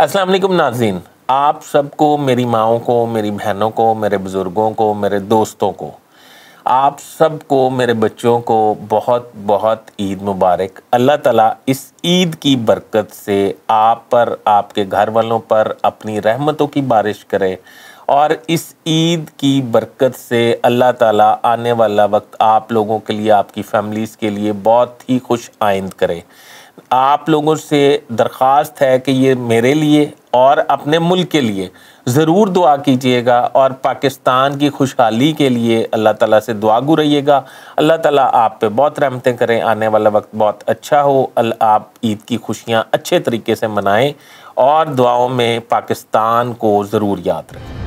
असलम नाजीन आप सबको मेरी माओ को मेरी बहनों को मेरे बुज़ुर्गों को मेरे दोस्तों को आप सबको मेरे बच्चों को बहुत बहुत ईद मुबारक अल्लाह ताला इस ईद की बरकत से आप पर आपके घर वालों पर अपनी रहमतों की बारिश करे और इस ईद की बरकत से अल्लाह ताला आने वाला वक्त आप लोगों के लिए आपकी फैमिलीज़ के लिए बहुत ही खुश आइंद करे आप लोगों से दरख्वास्त है कि ये मेरे लिए और अपने मुल्क के लिए ज़रूर दुआ कीजिएगा और पाकिस्तान की खुशहाली के लिए अल्लाह ताला से दुआ गु रहिएगा अल्लाह ताला आप पे बहुत रहमतें करें आने वाला वक्त बहुत अच्छा हो अल आप ईद की खुशियाँ अच्छे तरीके से मनाएं और दुआओं में पाकिस्तान को ज़रूर याद रखें